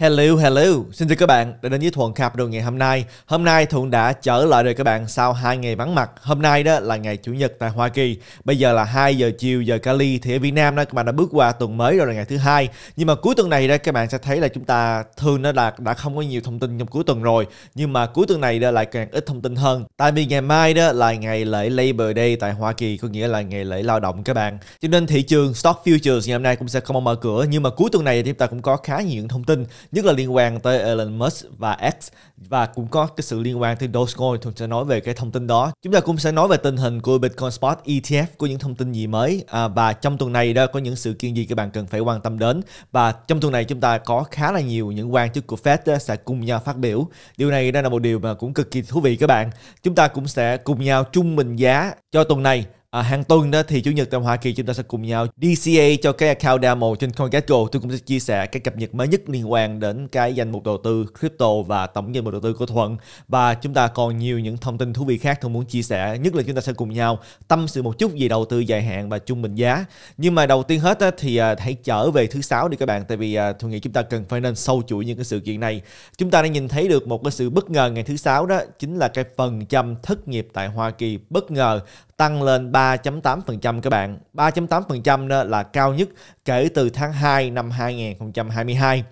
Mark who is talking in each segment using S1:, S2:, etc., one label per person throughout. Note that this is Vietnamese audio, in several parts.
S1: Hello, hello. Xin chào các bạn đã đến với Thuận Capital ngày hôm nay. Hôm nay Thuận đã trở lại rồi các bạn sau hai ngày vắng mặt. Hôm nay đó là ngày Chủ nhật tại Hoa Kỳ. Bây giờ là 2 giờ chiều giờ Cali thì ở Việt Nam đó các bạn đã bước qua tuần mới rồi là ngày thứ hai. Nhưng mà cuối tuần này đó các bạn sẽ thấy là chúng ta thường nó là đã không có nhiều thông tin trong cuối tuần rồi. Nhưng mà cuối tuần này đó lại càng ít thông tin hơn. Tại vì ngày mai đó là ngày lễ Labor Day tại Hoa Kỳ có nghĩa là ngày lễ lao động các bạn. Cho nên thị trường stock futures ngày hôm nay cũng sẽ không mở cửa nhưng mà cuối tuần này thì chúng ta cũng có khá nhiều những thông tin nhất là liên quan tới Elon Musk và X và cũng có cái sự liên quan tới Dogecoin chúng sẽ nói về cái thông tin đó chúng ta cũng sẽ nói về tình hình của Bitcoin Spot ETF có những thông tin gì mới à, và trong tuần này đó có những sự kiện gì các bạn cần phải quan tâm đến và trong tuần này chúng ta có khá là nhiều những quan chức của Fed sẽ cùng nhau phát biểu điều này đây là một điều mà cũng cực kỳ thú vị các bạn chúng ta cũng sẽ cùng nhau chung bình giá cho tuần này À, hàng tuần đó thì chủ nhật tại Hoa Kỳ chúng ta sẽ cùng nhau DCA cho cái account demo trên CoinGecko. Tôi cũng sẽ chia sẻ cái cập nhật mới nhất liên quan đến cái danh mục đầu tư crypto và tổng danh mục đầu tư của Thuận. Và chúng ta còn nhiều những thông tin thú vị khác tôi muốn chia sẻ. Nhất là chúng ta sẽ cùng nhau tâm sự một chút về đầu tư dài hạn và trung bình giá. Nhưng mà đầu tiên hết á, thì à, hãy trở về thứ sáu đi các bạn. Tại vì à, tôi nghĩ chúng ta cần phải nên sâu chuỗi những cái sự kiện này. Chúng ta đã nhìn thấy được một cái sự bất ngờ ngày thứ sáu đó chính là cái phần trăm thất nghiệp tại Hoa Kỳ bất ngờ tăng lên 3.8% các bạn. 3.8% đó là cao nhất kể từ tháng 2 năm 2022.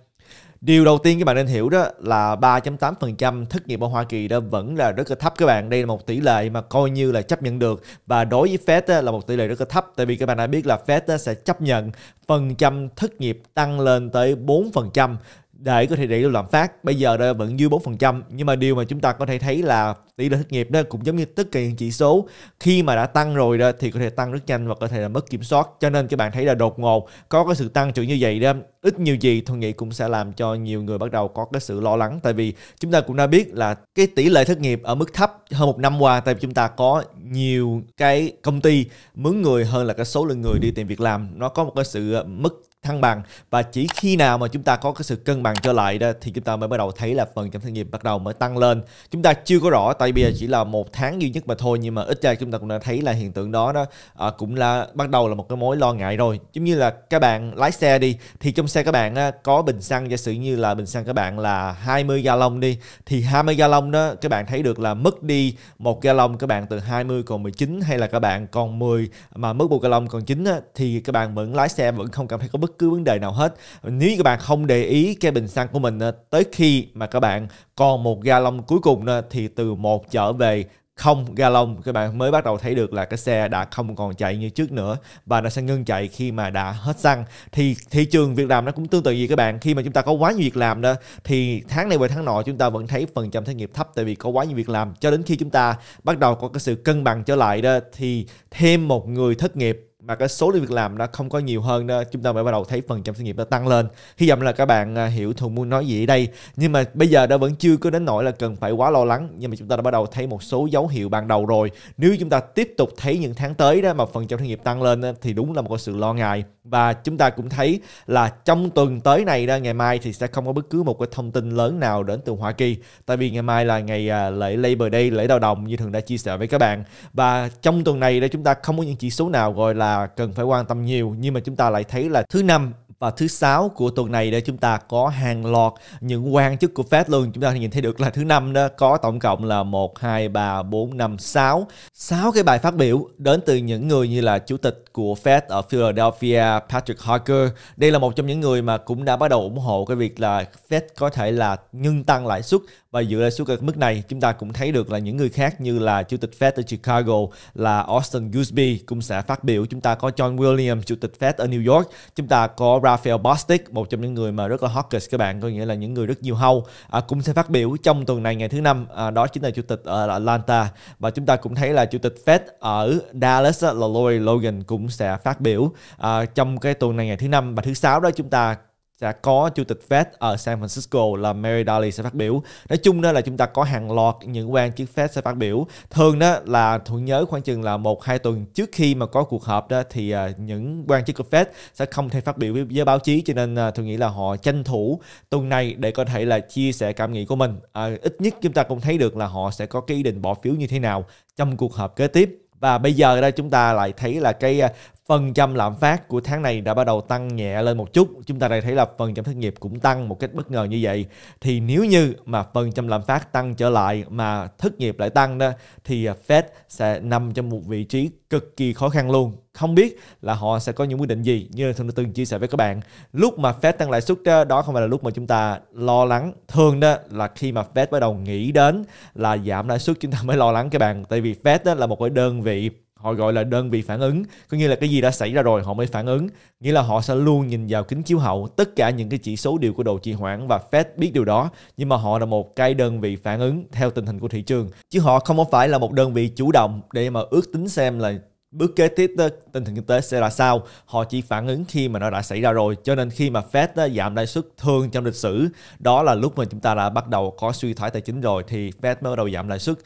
S1: Điều đầu tiên các bạn nên hiểu đó là 3.8% thất nghiệp ở Hoa Kỳ đó vẫn là rất là thấp các bạn. Đây là một tỷ lệ mà coi như là chấp nhận được và đối với Fed là một tỷ lệ rất là thấp tại vì các bạn đã biết là Fed sẽ chấp nhận phần trăm thất nghiệp tăng lên tới 4% để có thể để làm phát bây giờ đã vẫn dưới 4% nhưng mà điều mà chúng ta có thể thấy là tỷ lệ thất nghiệp đó cũng giống như tất cả những chỉ số khi mà đã tăng rồi đó thì có thể tăng rất nhanh và có thể là mất kiểm soát cho nên các bạn thấy là đột ngột có cái sự tăng trưởng như vậy đó ít nhiều gì tôi nghĩ cũng sẽ làm cho nhiều người bắt đầu có cái sự lo lắng tại vì chúng ta cũng đã biết là cái tỷ lệ thất nghiệp ở mức thấp hơn một năm qua tại vì chúng ta có nhiều cái công ty mướn người hơn là cái số lượng người đi tìm việc làm nó có một cái sự ờ, mất thăng bằng và chỉ khi nào mà chúng ta có cái sự cân bằng trở lại đó thì chúng ta mới bắt đầu thấy là phần trăm thất nghiệp bắt đầu mới tăng lên chúng ta chưa có rõ tại bây giờ chỉ là một tháng duy nhất mà thôi nhưng mà ít ra chúng ta cũng đã thấy là hiện tượng đó đó à, cũng là bắt đầu là một cái mối lo ngại rồi giống như là các bạn lái xe đi thì trong xe các bạn á, có bình xăng giả sử như là bình xăng các bạn là 20 ga lông đi thì 20 ga lông đó các bạn thấy được là mất đi một ga lông các bạn từ 20 còn 19 hay là các bạn còn 10 mà mất một ga lông còn 9 á, thì các bạn vẫn lái xe vẫn không cảm thấy có bất cứ vấn đề nào hết nếu như các bạn không để ý cái bình xăng của mình ờ, tới khi mà các bạn còn một ga lông cuối cùng ờ, thì từ một trở về không ga lông các bạn mới bắt đầu thấy được là cái xe đã không còn chạy như trước nữa và nó sẽ ngưng chạy khi mà đã hết xăng thì thị trường việc làm nó cũng tương tự gì các bạn khi mà chúng ta có quá nhiều việc làm đó thì tháng này về tháng nọ chúng ta vẫn thấy phần trăm thất nghiệp thấp tại vì có quá nhiều việc làm cho đến khi chúng ta bắt đầu có cái sự cân bằng trở lại đó thì thêm một người thất nghiệp mà cái số lượng việc làm nó không có nhiều hơn đó chúng ta mới bắt đầu thấy phần trăm thất nghiệp nó tăng lên hy vọng là các bạn à, hiểu thùng muốn nói gì ở đây nhưng mà bây giờ đã vẫn chưa có đến nỗi là cần phải quá lo lắng nhưng mà chúng ta đã bắt đầu thấy một số dấu hiệu ban đầu rồi nếu chúng ta tiếp tục thấy những tháng tới đó mà phần trăm thất nghiệp tăng lên thì đúng là một sự lo ngại và chúng ta cũng thấy là trong tuần tới này đó ngày mai thì sẽ không có bất cứ một cái thông tin lớn nào đến từ Hoa Kỳ tại vì ngày mai là ngày à, lễ Labor Day lễ lao động như thường đã chia sẻ với các bạn và trong tuần này đó chúng ta không có những chỉ số nào gọi là cần phải quan tâm nhiều nhưng mà chúng ta lại thấy là thứ năm và thứ sáu của tuần này để chúng ta có hàng loạt những quan chức của Fed luôn chúng ta nhìn thấy được là thứ năm đó có tổng cộng là 1 2 3 4 5 6 6 cái bài phát biểu đến từ những người như là chủ tịch của Fed ở Philadelphia Patrick Harker đây là một trong những người mà cũng đã bắt đầu ủng hộ cái việc là Fed có thể là ngưng tăng lãi suất và dựa lãi suất ở mức này chúng ta cũng thấy được là những người khác như là chủ tịch Fed ở Chicago là Austin Gooseby cũng sẽ phát biểu chúng ta có John Williams chủ tịch Fed ở New York chúng ta có Raphael Bostic một trong những người mà rất là hawkish các bạn có nghĩa là những người rất nhiều hâu à, cũng sẽ phát biểu trong tuần này ngày thứ năm à, đó chính là chủ tịch ở Atlanta và chúng ta cũng thấy là chủ tịch Fed ở Dallas là Lori Logan cũng sẽ phát biểu à, trong cái tuần này ngày thứ năm và thứ sáu đó chúng ta sẽ có chủ tịch Fed ở San Francisco là Mary Daly sẽ phát biểu. Nói chung đó là chúng ta có hàng loạt những quan chức Fed sẽ phát biểu. Thường đó là thuận nhớ khoảng chừng là một hai tuần trước khi mà có cuộc họp đó thì à, những quan chức của Fed sẽ không thể phát biểu với, với báo chí cho nên à, tôi nghĩ là họ tranh thủ tuần này để có thể là chia sẻ cảm nghĩ của mình. À, ít nhất chúng ta cũng thấy được là họ sẽ có cái ý định bỏ phiếu như thế nào trong cuộc họp kế tiếp và bây giờ đây chúng ta lại thấy là cái à, phần trăm lạm phát của tháng này đã bắt đầu tăng nhẹ lên một chút chúng ta đây thấy là phần trăm thất nghiệp cũng tăng một cách bất ngờ như vậy thì nếu như mà phần trăm lạm phát tăng trở lại mà thất nghiệp lại tăng đó thì Fed sẽ nằm trong một vị trí cực kỳ khó khăn luôn không biết là họ sẽ có những quyết định gì như tôi từng chia sẻ với các bạn lúc mà Fed tăng lãi suất đó, đó không phải là lúc mà chúng ta lo lắng thường đó là khi mà Fed bắt đầu nghĩ đến là giảm lãi suất chúng ta mới lo lắng các bạn tại vì Fed đó là một cái đơn vị họ gọi là đơn vị phản ứng có nghĩa là cái gì đã xảy ra rồi họ mới phản ứng nghĩa là họ sẽ luôn nhìn vào kính chiếu hậu tất cả những cái chỉ số đều của đồ trì hoãn và Fed biết điều đó nhưng mà họ là một cái đơn vị phản ứng theo tình hình của thị trường chứ họ không phải là một đơn vị chủ động để mà ước tính xem là bước kế tiếp đó, tình hình kinh tế sẽ là sao họ chỉ phản ứng khi mà nó đã xảy ra rồi cho nên khi mà Fed đó, giảm lãi suất thường trong lịch sử đó là lúc mà chúng ta đã bắt đầu có suy thoái tài chính rồi thì Fed mới bắt đầu giảm lãi suất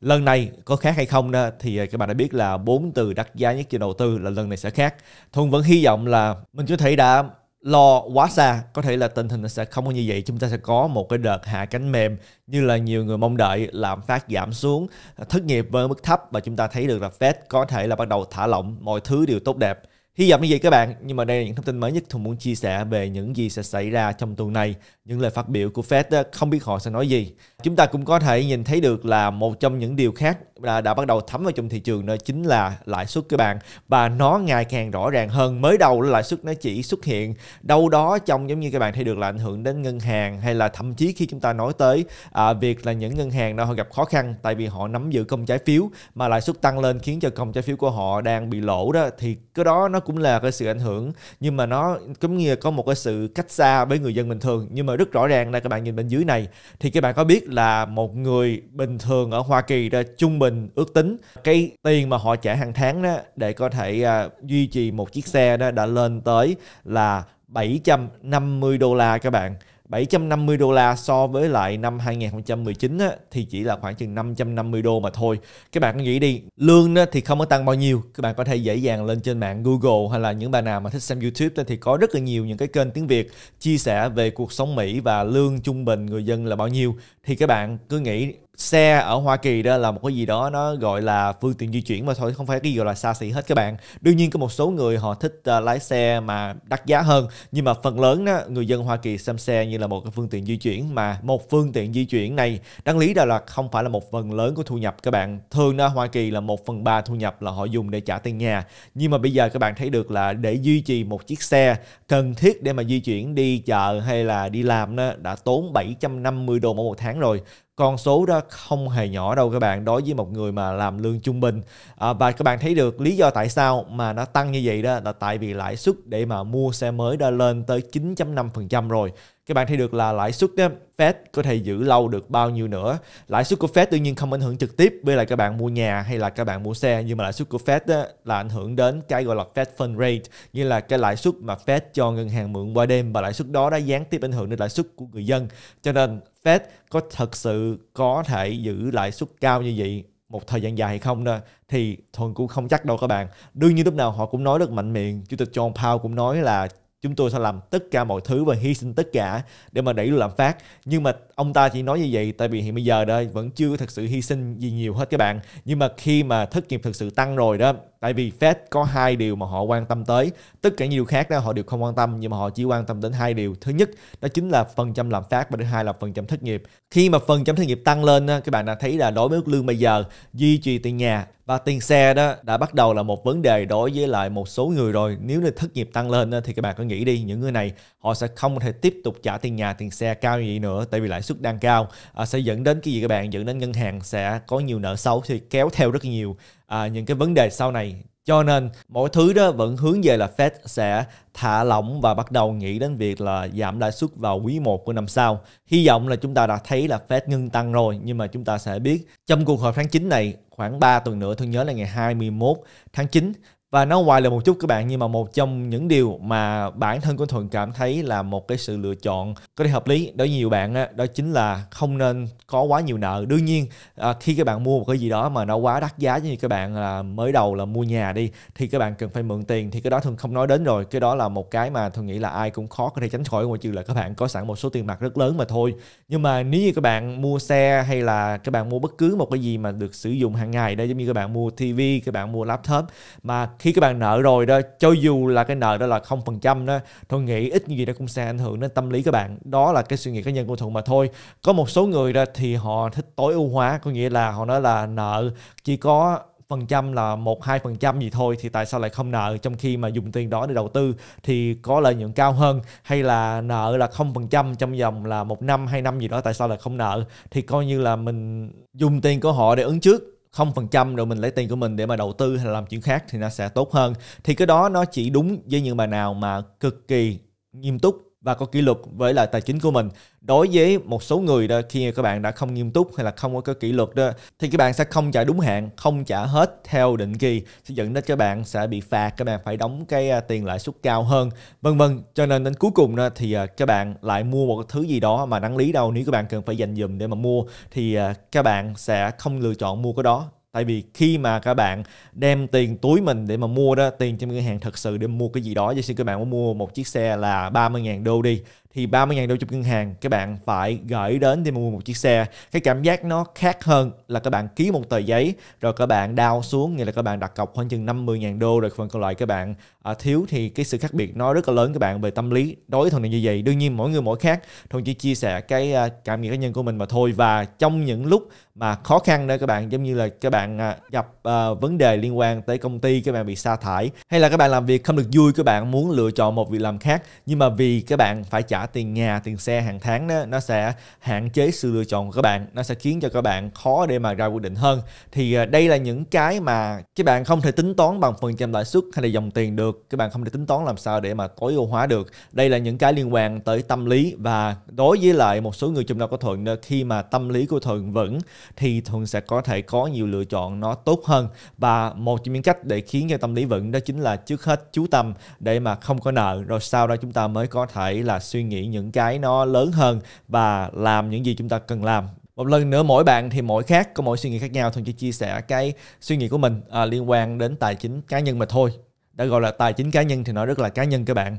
S1: lần này có khác hay không đó, thì à, các bạn đã biết là bốn từ đắt giá nhất trên đầu tư là lần này sẽ khác thuận vẫn hy vọng là mình chưa thấy đã lo quá xa có thể là tình hình sẽ không có như vậy chúng ta sẽ có một cái đợt hạ cánh mềm như là nhiều người mong đợi làm phát giảm xuống à, thất nghiệp với mức thấp và chúng ta thấy được là Fed có thể là bắt đầu thả lỏng mọi thứ đều tốt đẹp Hy vọng như vậy các bạn, nhưng mà đây là những thông tin mới nhất tôi muốn chia sẻ về những gì sẽ xảy ra trong tuần này. Những lời phát biểu của Fed không biết họ sẽ nói gì. Chúng ta cũng có thể nhìn thấy được là một trong những điều khác đã, đã bắt đầu thấm vào trong thị trường đó chính là lãi suất các bạn. Và nó ngày càng rõ ràng hơn. Mới đầu lãi suất nó chỉ xuất hiện đâu đó trong giống như các bạn thấy được là ảnh hưởng đến ngân hàng hay là thậm chí khi chúng ta nói tới à, việc là những ngân hàng đó họ gặp khó khăn tại vì họ nắm giữ công trái phiếu mà lãi suất tăng lên khiến cho công trái phiếu của họ đang bị lỗ đó thì cái đó nó cũng là cái sự ảnh hưởng nhưng mà nó cũng như là có một cái sự cách xa với người dân bình thường nhưng mà rất rõ ràng là các bạn nhìn bên dưới này thì các bạn có biết là một người bình thường ở Hoa Kỳ ra trung bình ước tính cái tiền mà họ trả hàng tháng đó để có thể uh, duy trì một chiếc xe đó đã lên tới là 750 đô la các bạn 750 đô la so với lại năm 2019 á, thì chỉ là khoảng chừng 550 đô mà thôi. Các bạn nghĩ đi, lương á, thì không có tăng bao nhiêu. Các bạn có thể dễ dàng lên trên mạng Google hay là những bà nào mà thích xem YouTube thì có rất là nhiều những cái kênh tiếng Việt chia sẻ về cuộc sống Mỹ và lương trung bình người dân là bao nhiêu. Thì các bạn cứ nghĩ xe ở Hoa Kỳ đó là một cái gì đó nó gọi là phương tiện di chuyển mà thôi không phải cái gì gọi là xa xỉ hết các bạn đương nhiên có một số người họ thích uh, lái xe mà đắt giá hơn nhưng mà phần lớn đó, người dân Hoa Kỳ xem xe như là một cái phương tiện di chuyển mà một phương tiện di chuyển này đáng lý đó là không phải là một phần lớn của thu nhập các bạn thường đó Hoa Kỳ là một phần ba thu nhập là họ dùng để trả tiền nhà nhưng mà bây giờ các bạn thấy được là để duy trì một chiếc xe cần thiết để mà di chuyển đi chợ hay là đi làm đó đã tốn 750 đô mỗi một tháng rồi con số đó không hề nhỏ đâu các bạn đối với một người mà làm lương trung bình à, và các bạn thấy được lý do tại sao mà nó tăng như vậy đó là tại vì lãi suất để mà mua xe mới đã lên tới 9.5% rồi các bạn thấy được là lãi suất đó, Fed có thể giữ lâu được bao nhiêu nữa lãi suất của Fed tự nhiên không ảnh hưởng trực tiếp với lại các bạn mua nhà hay là các bạn mua xe nhưng mà lãi suất của Fed đó là ảnh hưởng đến cái gọi là Fed Fund Rate như là cái lãi suất mà Fed cho ngân hàng mượn qua đêm và lãi suất đó đã gián tiếp ảnh hưởng đến lãi suất của người dân cho nên Fed có thật sự có thể giữ lãi suất cao như vậy một thời gian dài hay không đó thì thuần cũng không chắc đâu các bạn đương nhiên lúc nào họ cũng nói rất mạnh miệng chủ tịch John Powell cũng nói là chúng tôi sẽ làm tất cả mọi thứ và hy sinh tất cả để mà đẩy lùi lạm phát nhưng mà ông ta chỉ nói như vậy tại vì hiện bây giờ đây vẫn chưa thật sự hy sinh gì nhiều hết các bạn nhưng mà khi mà thất nghiệp thực sự tăng rồi đó tại vì Fed có hai điều mà họ quan tâm tới tất cả nhiều khác đó họ đều không quan tâm nhưng mà họ chỉ quan tâm đến hai điều thứ nhất đó chính là phần trăm lạm phát và thứ hai là phần trăm thất nghiệp khi mà phần trăm thất nghiệp tăng lên các bạn đã thấy là đối với mức lương bây giờ duy trì tiền nhà và tiền xe đó đã bắt đầu là một vấn đề đối với lại một số người rồi nếu như thất nghiệp tăng lên thì các bạn có nghĩ đi những người này họ sẽ không thể tiếp tục trả tiền nhà tiền xe cao như vậy nữa tại vì lãi suất đang cao à, sẽ dẫn đến cái gì các bạn dẫn đến ngân hàng sẽ có nhiều nợ xấu thì kéo theo rất nhiều à, những cái vấn đề sau này cho nên mỗi thứ đó vẫn hướng về là Fed sẽ thả lỏng và bắt đầu nghĩ đến việc là giảm lãi suất vào quý 1 của năm sau. Hy vọng là chúng ta đã thấy là Fed ngưng tăng rồi nhưng mà chúng ta sẽ biết trong cuộc họp tháng 9 này khoảng 3 tuần nữa tôi nhớ là ngày 21 tháng 9 và nó ngoài là một chút các bạn nhưng mà một trong những điều mà bản thân của thuận cảm thấy là một cái sự lựa chọn có thể hợp lý đối với nhiều bạn đó, đó chính là không nên có quá nhiều nợ đương nhiên à, khi các bạn mua một cái gì đó mà nó quá đắt giá như các bạn là mới đầu là mua nhà đi thì các bạn cần phải mượn tiền thì cái đó thường không nói đến rồi cái đó là một cái mà thường nghĩ là ai cũng khó có thể tránh khỏi ngoài trừ là các bạn có sẵn một số tiền mặt rất lớn mà thôi nhưng mà nếu như các bạn mua xe hay là các bạn mua bất cứ một cái gì mà được sử dụng hàng ngày đó giống như các bạn mua tivi các bạn mua laptop mà khi các bạn nợ rồi đó cho dù là cái nợ đó là không phần trăm đó tôi nghĩ ít như gì nó cũng sẽ ảnh hưởng đến tâm lý các bạn đó là cái suy nghĩ cá nhân của thuận mà thôi có một số người đó thì họ thích tối ưu hóa có nghĩa là họ nói là nợ chỉ có phần trăm là một hai phần trăm gì thôi thì tại sao lại không nợ trong khi mà dùng tiền đó để đầu tư thì có lợi nhuận cao hơn hay là nợ là không phần trăm trong vòng là một năm hai năm gì đó tại sao lại không nợ thì coi như là mình dùng tiền của họ để ứng trước 0% rồi mình lấy tiền của mình để mà đầu tư hay là làm chuyện khác thì nó sẽ tốt hơn. Thì cái đó nó chỉ đúng với những bà nào mà cực kỳ nghiêm túc và có kỷ luật với lại tài chính của mình đối với một số người đó khi các bạn đã không nghiêm túc hay là không có cái kỷ luật đó thì các bạn sẽ không trả đúng hạn không trả hết theo định kỳ sẽ dẫn đến các bạn sẽ bị phạt các bạn phải đóng cái à, tiền lãi suất cao hơn vân vân cho nên đến cuối cùng đó thì à, các bạn lại mua một thứ gì đó mà đáng lý đâu nếu các bạn cần phải dành dùm để mà mua thì à, các bạn sẽ không lựa chọn mua cái đó tại vì khi mà các bạn đem tiền túi mình để mà mua đó tiền trong ngân hàng thật sự để mua cái gì đó giả sử các bạn muốn mua một chiếc xe là 30.000 đô đi thì 30.000 đô trong ngân hàng các bạn phải gửi đến để mua một chiếc xe cái cảm giác nó khác hơn là các bạn ký một tờ giấy rồi các bạn đao xuống nghĩa là các bạn đặt cọc khoảng chừng 50.000 đô rồi phần còn lại các bạn à, thiếu thì cái sự khác biệt nó rất là lớn các bạn về tâm lý đối với thằng này như vậy đương nhiên mỗi người mỗi khác thôi chỉ chia sẻ cái à, cảm nghĩ cá nhân của mình mà thôi và trong những lúc mà khó khăn đó các bạn giống như là các bạn à, gặp à, vấn đề liên quan tới công ty các bạn bị sa thải hay là các bạn làm việc không được vui các bạn muốn lựa chọn một việc làm khác nhưng mà vì các bạn phải trả tiền nhà tiền xe hàng tháng đó, nó sẽ hạn chế sự lựa chọn của các bạn nó sẽ khiến cho các bạn khó để mà ra quyết định hơn thì à, đây là những cái mà các bạn không thể tính toán bằng phần trăm lãi suất hay là dòng tiền được các bạn không thể tính toán làm sao để mà tối ưu hóa được đây là những cái liên quan tới tâm lý và đối với lại một số người chung đồng có thuận khi mà tâm lý của thuận vững thì thuận sẽ có thể có nhiều lựa chọn nó tốt hơn và một trong những cách để khiến cho tâm lý vững đó chính là trước hết chú tâm để mà không có nợ rồi sau đó chúng ta mới có thể là suy nghĩ nghĩ những cái nó lớn hơn và làm những gì chúng ta cần làm một lần nữa mỗi bạn thì mỗi khác có mỗi suy nghĩ khác nhau thôi chỉ chia sẻ cái suy nghĩ của mình à, liên quan đến tài chính cá nhân mà thôi đã gọi là tài chính cá nhân thì nó rất là cá nhân các bạn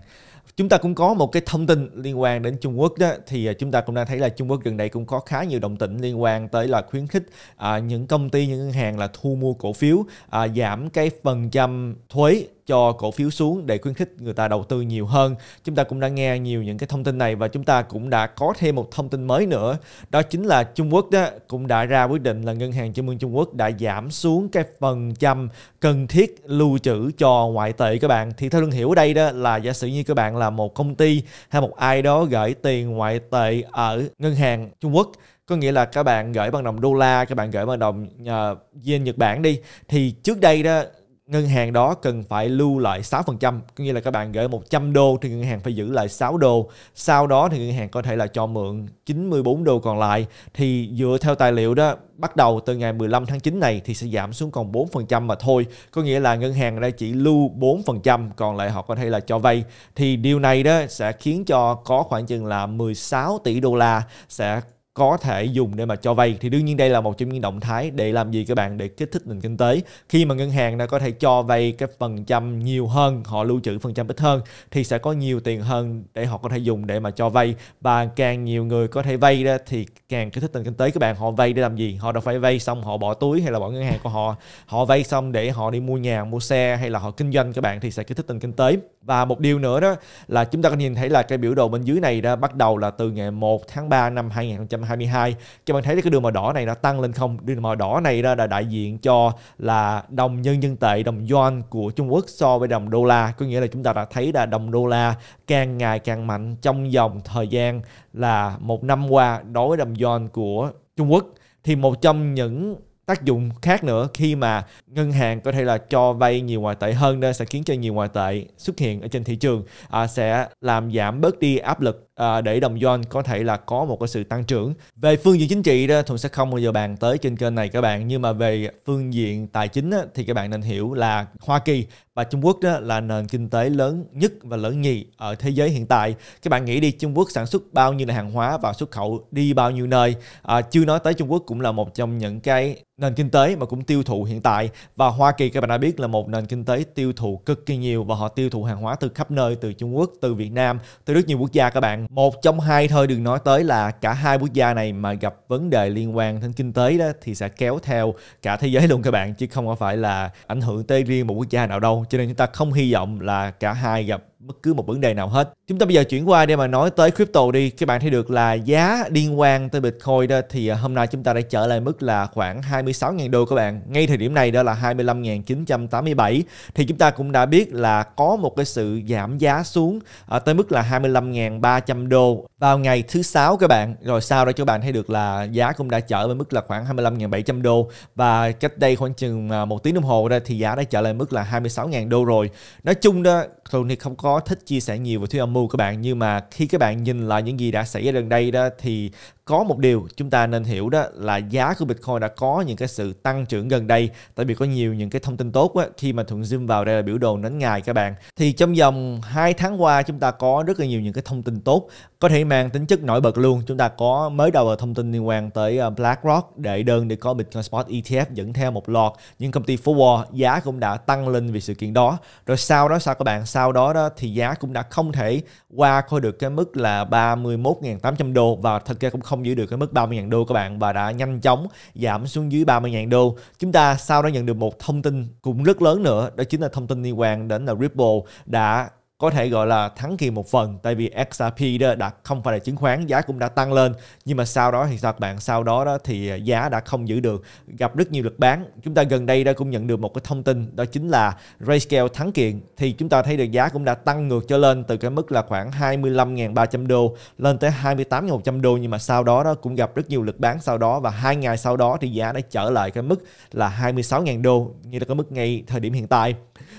S1: chúng ta cũng có một cái thông tin liên quan đến Trung Quốc đó thì à, chúng ta cũng đang thấy là Trung Quốc gần đây cũng có khá nhiều động tĩnh liên quan tới là khuyến khích à, những công ty những ngân hàng là thu mua cổ phiếu à, giảm cái phần trăm thuế cho cổ phiếu xuống để khuyến khích người ta đầu tư nhiều hơn. Chúng ta cũng đã nghe nhiều những cái thông tin này và chúng ta cũng đã có thêm một thông tin mới nữa. Đó chính là Trung Quốc đó cũng đã ra quyết định là Ngân hàng Trung ương Trung Quốc đã giảm xuống cái phần trăm cần thiết lưu trữ cho ngoại tệ các bạn. Thì theo Lương hiểu đây đó là giả sử như các bạn là một công ty hay một ai đó gửi tiền ngoại tệ ở ngân hàng Trung Quốc có nghĩa là các bạn gửi bằng đồng đô la các bạn gửi bằng đồng uh, yen Nhật Bản đi thì trước đây đó ngân hàng đó cần phải lưu lại 6%, có nghĩa là các bạn gửi 100 đô thì ngân hàng phải giữ lại 6 đô. Sau đó thì ngân hàng có thể là cho mượn 94 đô còn lại thì dựa theo tài liệu đó bắt đầu từ ngày 15 tháng 9 này thì sẽ giảm xuống còn 4% mà thôi. Có nghĩa là ngân hàng đây chỉ lưu 4% còn lại họ có thể là cho vay. Thì điều này đó sẽ khiến cho có khoảng chừng là 16 tỷ đô la sẽ có thể dùng để mà cho vay thì đương nhiên đây là một trong những động thái để làm gì các bạn để kích thích nền kinh tế khi mà ngân hàng đã có thể cho vay cái phần trăm nhiều hơn họ lưu trữ phần trăm ít hơn thì sẽ có nhiều tiền hơn để họ có thể dùng để mà cho vay và càng nhiều người có thể vay ra thì càng kích thích nền kinh tế các bạn họ vay để làm gì họ đâu phải vay xong họ bỏ túi hay là bỏ ngân hàng của họ họ vay xong để họ đi mua nhà mua xe hay là họ kinh doanh các bạn thì sẽ kích thích nền kinh tế và một điều nữa đó là chúng ta có nhìn thấy là cái biểu đồ bên dưới này đã bắt đầu là từ ngày 1 tháng 3 năm 2020 2022 các bạn thấy cái đường màu đỏ này nó tăng lên không đường màu đỏ này đó là đại diện cho là đồng nhân dân tệ đồng yuan của Trung Quốc so với đồng đô la có nghĩa là chúng ta đã thấy là đồng đô la càng ngày càng mạnh trong dòng thời gian là một năm qua đối với đồng yuan của Trung Quốc thì một trong những tác dụng khác nữa khi mà ngân hàng có thể là cho vay nhiều ngoại tệ hơn nên sẽ khiến cho nhiều ngoại tệ xuất hiện ở trên thị trường à, sẽ làm giảm bớt đi áp lực à, để đồng John có thể là có một cái sự tăng trưởng. Về phương diện chính trị đó, Thuận sẽ không bao giờ bàn tới trên kênh này các bạn, nhưng mà về phương diện tài chính á, thì các bạn nên hiểu là Hoa Kỳ và Trung Quốc đó là nền kinh tế lớn nhất và lớn nhì ở thế giới hiện tại. Các bạn nghĩ đi Trung Quốc sản xuất bao nhiêu là hàng hóa và xuất khẩu đi bao nhiêu nơi. À, chưa nói tới Trung Quốc cũng là một trong những cái nền kinh tế mà cũng tiêu thụ hiện tại và Hoa Kỳ các bạn đã biết là một nền kinh tế tiêu thụ cực kỳ nhiều và họ tiêu thụ hàng hóa từ khắp nơi từ Trung Quốc, từ Việt Nam, từ rất nhiều quốc gia các bạn một trong hai thôi đừng nói tới là cả hai quốc gia này mà gặp vấn đề liên quan đến kinh tế đó thì sẽ kéo theo cả thế giới luôn các bạn chứ không phải là ảnh hưởng tới riêng một quốc gia nào đâu cho nên chúng ta không hy vọng là cả hai gặp bất cứ một vấn đề nào hết. Chúng ta bây giờ chuyển qua để mà nói tới crypto đi. Các bạn thấy được là giá liên quan tới Bitcoin đó thì à, hôm nay chúng ta đã trở lại mức là khoảng 26.000 đô các bạn. Ngay thời điểm này đó là 25.987 thì chúng ta cũng đã biết là có một cái sự giảm giá xuống à, tới mức là 25.300 đô vào ngày thứ sáu các bạn. Rồi sau đó cho bạn thấy được là giá cũng đã trở về mức là khoảng 25.700 đô và cách đây khoảng chừng à, một tiếng đồng hồ ra thì giá đã trở lại mức là 26.000 đô rồi. Nói chung đó thì không có có thích chia sẻ nhiều về thuyết âm mưu của bạn nhưng mà khi các bạn nhìn lại những gì đã xảy ra gần đây đó thì có một điều chúng ta nên hiểu đó là giá của Bitcoin đã có những cái sự tăng trưởng gần đây tại vì có nhiều những cái thông tin tốt á, khi mà thuận zoom vào đây là biểu đồ nến ngày các bạn thì trong vòng 2 tháng qua chúng ta có rất là nhiều những cái thông tin tốt có thể mang tính chất nổi bật luôn chúng ta có mới đầu là thông tin liên quan tới ờ, BlackRock để đơn để có Bitcoin Spot ETF dẫn theo một loạt những công ty forward giá cũng đã tăng lên vì sự kiện đó rồi sau đó sao các bạn sau đó đó thì giá cũng đã không thể qua coi được cái mức là 31.800 đô và thật ra cũng không giữ được cái mức 30.000 đô các bạn và đã nhanh chóng giảm xuống dưới 30.000 đô. Chúng ta sau đó nhận được một thông tin cũng rất lớn nữa đó chính là thông tin liên quan đến là Ripple đã có thể gọi là thắng kỳ một phần tại vì XRP đó đã không phải là chứng khoán giá cũng đã tăng lên nhưng mà sau đó thì các bạn sau đó đó thì à, giá đã không giữ được gặp rất nhiều lực bán chúng ta gần đây đã cũng nhận được một cái thông tin đó chính là Rayscale thắng kiện thì chúng ta thấy được giá cũng đã tăng ngược cho lên từ cái mức là khoảng 25.300 đô lên tới 28.100 đô nhưng mà sau đó đó cũng gặp rất nhiều lực bán sau đó và hai ngày sau đó thì giá đã trở lại cái mức là 26.000 đô như là cái mức ngay thời điểm hiện tại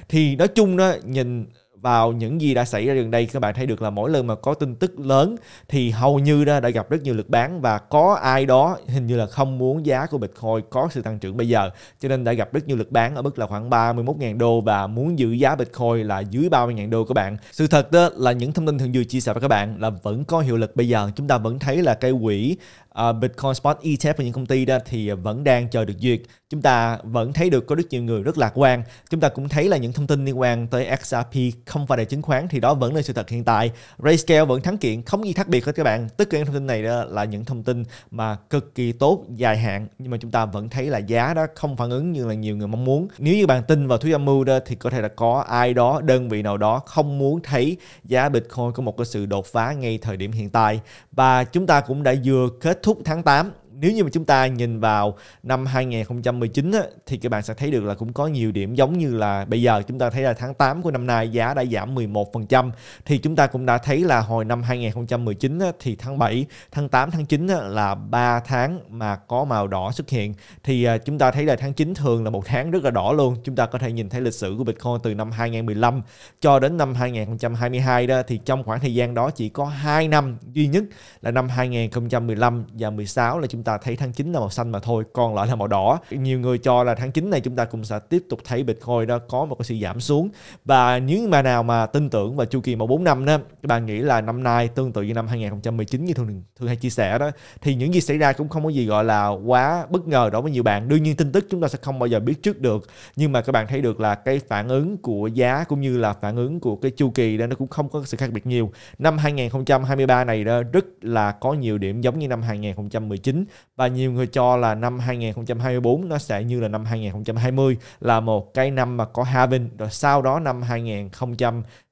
S1: thì nói chung đó nhìn vào những gì đã xảy ra gần đây các bạn thấy được là mỗi lần mà có tin tức lớn thì hầu như đã, đã gặp rất nhiều lực bán và có ai đó hình như là không muốn giá của Bitcoin có sự tăng trưởng bây giờ cho nên đã gặp rất nhiều lực bán ở mức là khoảng 31.000 đô và muốn giữ giá Bitcoin là dưới 30.000 đô các bạn. Sự thật đó là những thông tin thường vừa chia sẻ với các bạn là vẫn có hiệu lực bây giờ. Chúng ta vẫn thấy là cái quỹ uh, Bitcoin Spot ETF và những công ty đó thì vẫn đang chờ được duyệt. Chúng ta vẫn thấy được có rất nhiều người rất lạc quan. Chúng ta cũng thấy là những thông tin liên quan tới XRP không phải là chứng khoán thì đó vẫn là sự thật hiện tại. Rayscale vẫn thắng kiện, không gì khác biệt hết các bạn. Tất cả những thông tin này đó là những thông tin mà cực kỳ tốt dài hạn nhưng mà chúng ta vẫn thấy là giá đó không phản ứng như là nhiều người mong muốn. Nếu như bạn tin vào thuyết âm mưu đó thì có thể là có ai đó đơn vị nào đó không muốn thấy giá Bitcoin có một cái sự đột phá ngay thời điểm hiện tại và chúng ta cũng đã vừa kết kết thúc tháng 8 nếu như mà chúng ta nhìn vào năm 2019 á, thì các bạn sẽ thấy được là cũng có nhiều điểm giống như là bây giờ chúng ta thấy là tháng 8 của năm nay giá đã giảm 11% thì chúng ta cũng đã thấy là hồi năm 2019 á, thì tháng 7, tháng 8, tháng 9 á, là 3 tháng mà có màu đỏ xuất hiện thì à, chúng ta thấy là tháng 9 thường là một tháng rất là đỏ luôn chúng ta có thể nhìn thấy lịch sử của Bitcoin từ năm 2015 cho đến năm 2022 đó thì trong khoảng thời gian đó chỉ có 2 năm duy nhất là năm 2015 và 16 là chúng ta ta thấy tháng 9 là màu xanh mà thôi còn lại là màu đỏ nhiều người cho là tháng 9 này chúng ta cũng sẽ tiếp tục thấy Bitcoin đó có một cái sự giảm xuống và nếu mà nào mà tin tưởng vào chu kỳ màu 4 năm đó các bạn nghĩ là năm nay tương tự như năm 2019 như thường thường hay chia sẻ đó thì những gì xảy ra cũng không có gì gọi là quá bất ngờ đối với nhiều bạn đương nhiên tin tức chúng ta sẽ không bao giờ biết trước được nhưng mà các bạn thấy được là cái phản ứng của giá cũng như là phản ứng của cái chu kỳ đó nó cũng không có sự khác biệt nhiều năm 2023 này đó rất là có nhiều điểm giống như năm 2019 và nhiều người cho là năm 2024 nó sẽ như là năm 2020 là một cái năm mà có halving rồi sau đó năm 2000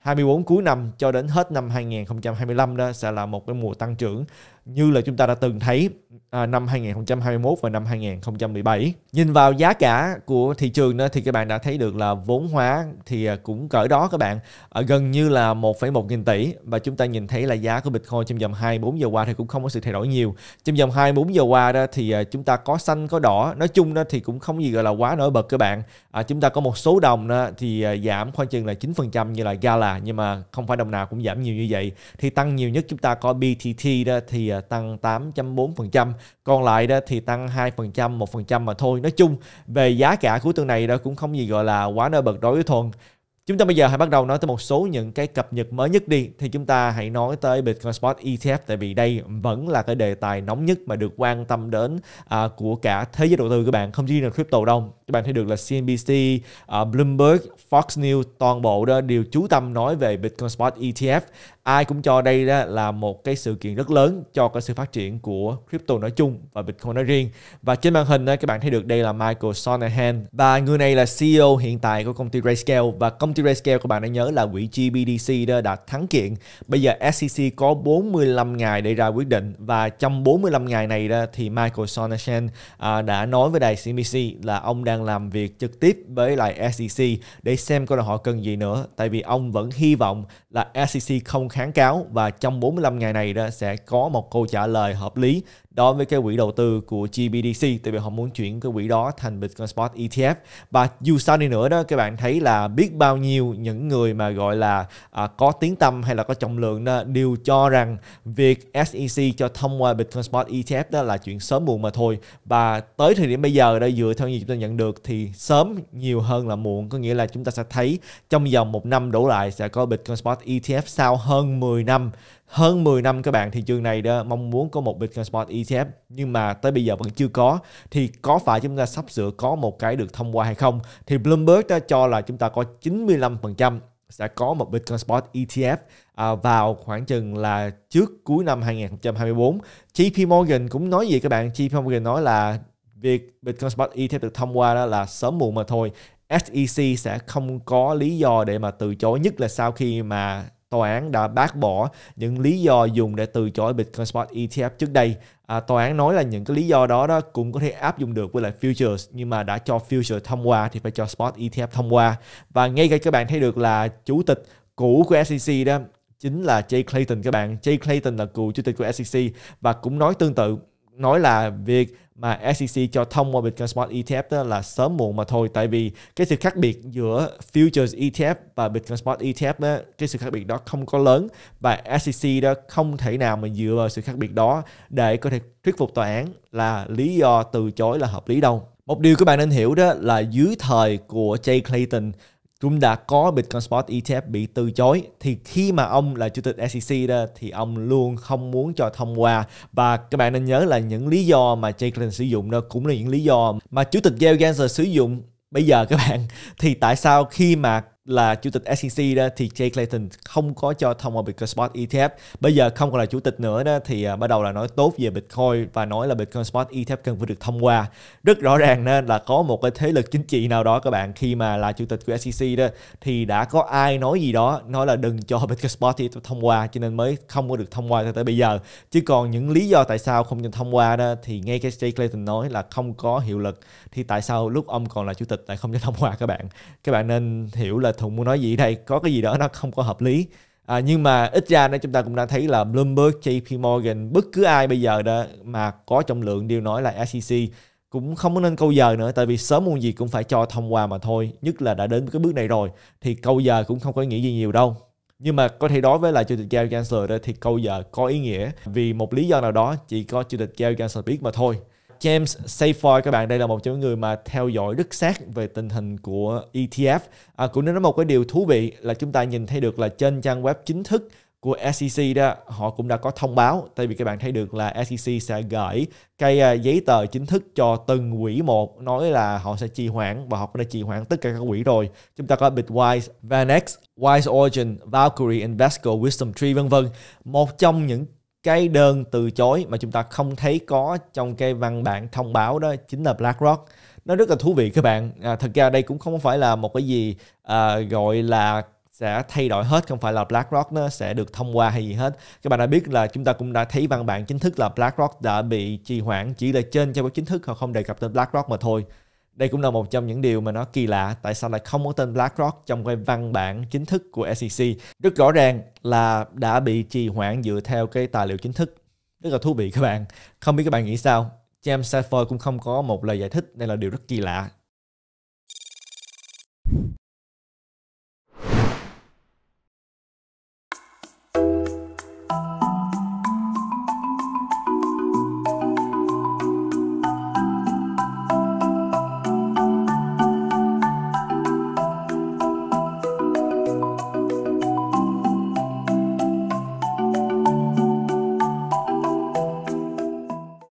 S1: 24 cuối năm cho đến hết năm 2025 đó sẽ là một cái mùa tăng trưởng như là chúng ta đã từng thấy à, năm 2021 và năm 2017. Nhìn vào giá cả của thị trường đó thì các bạn đã thấy được là vốn hóa thì à, cũng cỡ đó các bạn gần như là 1,1 nghìn tỷ và chúng ta nhìn thấy là giá của Bitcoin trong vòng 24 giờ qua thì cũng không có sự thay đổi nhiều. Trong vòng 24 giờ qua đó thì à, chúng ta có xanh có đỏ, nói chung đó thì cũng không gì gọi là quá nổi bật các bạn. chúng ta có một số đồng đó thì giảm khoảng chừng là 9% như là Gala nhưng mà không phải đồng nào cũng giảm nhiều như vậy thì tăng nhiều nhất chúng ta có BTT đó thì à, tăng 8.4% còn lại đó thì tăng 2% 1% mà thôi nói chung về giá cả của tuần này đó cũng không gì gọi là quá nổi bật đối với thuần Chúng ta bây giờ hãy bắt đầu nói tới một số những cái cập nhật mới nhất đi thì chúng ta hãy nói tới Bitcoin Spot ETF tại vì đây vẫn là cái đề tài nóng nhất mà được quan tâm đến à, của cả thế giới đầu tư các bạn không chỉ là crypto đâu các bạn thấy được là CNBC, à, Bloomberg, Fox News toàn bộ đó đều chú tâm nói về Bitcoin Spot ETF ai cũng cho đây đó là một cái sự kiện rất lớn cho cái sự phát triển của crypto nói chung và Bitcoin nói riêng. Và trên màn hình đó, các bạn thấy được đây là Michael Sonahan và người này là CEO hiện tại của công ty RayScale và công ty RayScale các bạn đã nhớ là quỹ GBDC đó đã thắng kiện. Bây giờ SEC có 45 ngày để ra quyết định và trong 45 ngày này đó thì Michael Sonahan à, đã nói với đài CNBC là ông đang làm việc trực tiếp với lại SEC để xem coi là họ cần gì nữa tại vì ông vẫn hy vọng là SEC không khai kháng cáo và trong 45 ngày này đó sẽ có một câu trả lời hợp lý đối với cái quỹ đầu tư của GBDC tại vì họ muốn chuyển cái quỹ đó thành Bitcoin Spot ETF và dù sao đi nữa đó các bạn thấy là biết bao nhiêu những người mà gọi là à, có tiếng tâm hay là có trọng lượng đó đều cho rằng việc SEC cho thông qua Bitcoin Spot ETF đó là chuyện sớm muộn mà thôi và tới thời điểm bây giờ đây dựa theo những chúng ta nhận được thì sớm nhiều hơn là muộn có nghĩa là chúng ta sẽ thấy trong vòng một năm đổ lại sẽ có Bitcoin Spot ETF sau hơn 10 năm hơn 10 năm các bạn thị trường này đó mong muốn có một Bitcoin Spot ETF nhưng mà tới bây giờ vẫn chưa có thì có phải chúng ta sắp sửa có một cái được thông qua hay không thì Bloomberg đã cho là chúng ta có 95% sẽ có một Bitcoin Spot ETF à, vào khoảng chừng là trước cuối năm 2024 JP Morgan cũng nói gì các bạn JP Morgan nói là việc Bitcoin Spot ETF được thông qua đó là sớm muộn mà thôi SEC sẽ không có lý do để mà từ chối nhất là sau khi mà tòa án đã bác bỏ những lý do dùng để từ chối Bitcoin Spot ETF trước đây. À, tòa án nói là những cái lý do đó đó cũng có thể áp dụng được với lại futures nhưng mà đã cho futures thông qua thì phải cho spot ETF thông qua và ngay cả các bạn thấy được là chủ tịch cũ của SEC đó chính là Jay Clayton các bạn. Jay Clayton là cựu chủ tịch của SEC và cũng nói tương tự nói là việc mà SEC cho thông qua Bitcoin Spot ETF đó là sớm muộn mà thôi tại vì cái sự khác biệt giữa Futures ETF và Bitcoin Spot ETF đó cái sự khác biệt đó không có lớn và SEC đó không thể nào mà dựa vào sự khác biệt đó để có thể thuyết phục tòa án là lý do từ chối là hợp lý đâu một điều các bạn nên hiểu đó là dưới thời của Jay Clayton chúng đã có Bitcoin Spot ETF bị từ chối thì khi mà ông là chủ tịch SEC đó thì ông luôn không muốn cho thông qua và các bạn nên nhớ là những lý do mà Jay sử dụng đó cũng là những lý do mà chủ tịch Gale Gensler sử dụng bây giờ các bạn thì tại sao khi mà là chủ tịch SEC đó thì Jay Clayton không có cho thông qua Bitcoin Spot ETF. Bây giờ không còn là chủ tịch nữa đó thì à, bắt đầu là nói tốt về Bitcoin và nói là Bitcoin Spot ETF cần phải được thông qua. Rất rõ ràng đó là có một cái thế lực chính trị nào đó các bạn khi mà là chủ tịch của SEC đó thì đã có ai nói gì đó nói là đừng cho Bitcoin Spot ETF thông qua cho nên mới không có được thông qua cho tới bây giờ. Chứ còn những lý do tại sao không cho thông qua đó thì ngay cái Jay Clayton nói là không có hiệu lực thì tại sao lúc ông còn là chủ tịch lại không cho thông qua các bạn. Các bạn nên hiểu là Thuận muốn nói gì đây có cái gì đó nó không có hợp lý à, nhưng mà ít ra nữa chúng ta cũng đã thấy là Bloomberg, JP Morgan bất cứ ai bây giờ đó mà có trọng lượng đều nói là SEC cũng không nên câu giờ nữa tại vì sớm muộn gì cũng phải cho thông qua mà thôi nhất là đã đến cái bước này rồi thì câu giờ cũng không có nghĩa gì nhiều đâu nhưng mà có thể đối với là chủ tịch Gary Gensler đó thì câu giờ có ý nghĩa vì một lý do nào đó chỉ có chủ tịch Gary Gensler biết mà thôi James Safoy các bạn đây là một trong những người mà theo dõi rất sát về tình hình của ETF à, cũng nên nói một cái điều thú vị là chúng ta nhìn thấy được là trên trang web chính thức của SEC đó họ cũng đã có thông báo tại vì các bạn thấy được là SEC sẽ gửi cái à, giấy tờ chính thức cho từng quỹ một nói là họ sẽ trì hoãn và họ cũng đã trì hoãn tất cả các quỹ rồi chúng ta có Bitwise, Vanex, Wise Origin, Valkyrie, Invesco, Wisdom Tree vân vân một trong những cái đơn từ chối mà chúng ta không thấy có trong cái văn bản thông báo đó chính là BlackRock nó rất là thú vị các bạn à, thật ra đây cũng không phải là một cái gì à, gọi là sẽ thay đổi hết không phải là BlackRock nó sẽ được thông qua hay gì hết các bạn đã biết là chúng ta cũng đã thấy văn bản chính thức là BlackRock đã bị trì hoãn chỉ là trên cho báo chính thức họ không đề cập tới BlackRock mà thôi đây cũng là một trong những điều mà nó kỳ lạ tại sao lại không có tên BlackRock trong cái văn bản chính thức của SEC. Rất rõ ràng là đã bị trì hoãn dựa theo cái tài liệu chính thức. Rất là thú vị các bạn. Không biết các bạn nghĩ sao? James Safford cũng không có một lời giải thích. Đây là điều rất kỳ lạ.